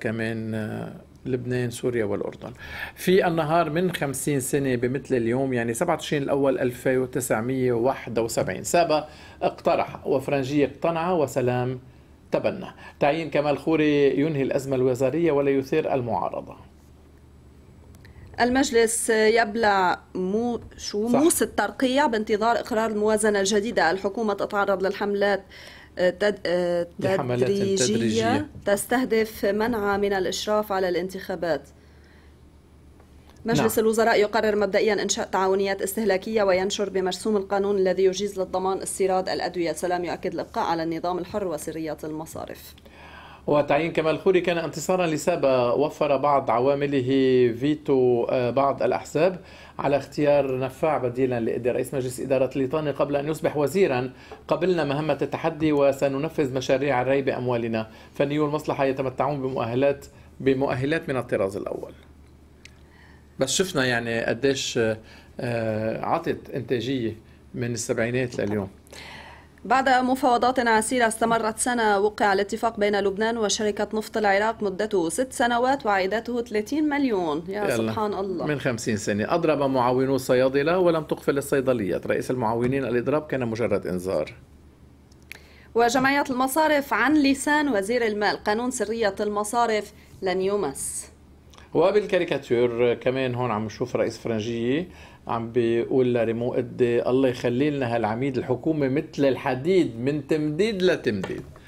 كمان آه، لبنان سوريا والأردن في النهار من 50 سنة بمثل اليوم يعني 27 الأول 1971 سابا اقترح وفرنجية اقتنع وسلام تبنى تعيين كمال خوري ينهي الأزمة الوزارية ولا يثير المعارضة المجلس يبلع مو شو موس الترقيع بانتظار إقرار الموازنة الجديدة الحكومة تتعرض للحملات آه، آه، تدريجية تستهدف منعها من الإشراف على الانتخابات مجلس نعم. الوزراء يقرر مبدئيا إنشاء تعاونيات استهلاكية وينشر بمرسوم القانون الذي يجيز للضمان استيراد الأدوية سلام يؤكد الإبقاء على النظام الحر وسرية المصارف وتعيين كمال خوري كان انتصارا لسابا وفر بعض عوامله فيتو آه، بعض الأحزاب على اختيار نفاع بديلا لرئيس مجلس إدارة الليطاني قبل أن يصبح وزيرا قبلنا مهمة التحدي وسننفذ مشاريع الري بأموالنا فنيو المصلحة يتمتعون بمؤهلات بمؤهلات من الطراز الأول بس شفنا يعني قديش آه، آه، عطت إنتاجية من السبعينات لليوم بعد مفاوضات عسيرة استمرت سنة وقع الاتفاق بين لبنان وشركة نفط العراق مدته ست سنوات وعائداته 30 مليون يا سبحان الله من 50 سنة أضرب معاونو الصيادلة ولم تقفل الصيدليات رئيس المعاونين الإضراب كان مجرد إنذار وجمعية المصارف عن لسان وزير المال قانون سرية المصارف لن يمس وبالكاريكاتور كمان هون عم نشوف رئيس فرنجيه عم بيقول لريمو قدي الله يخلي لنا هالعميد الحكومه مثل الحديد من تمديد لتمديد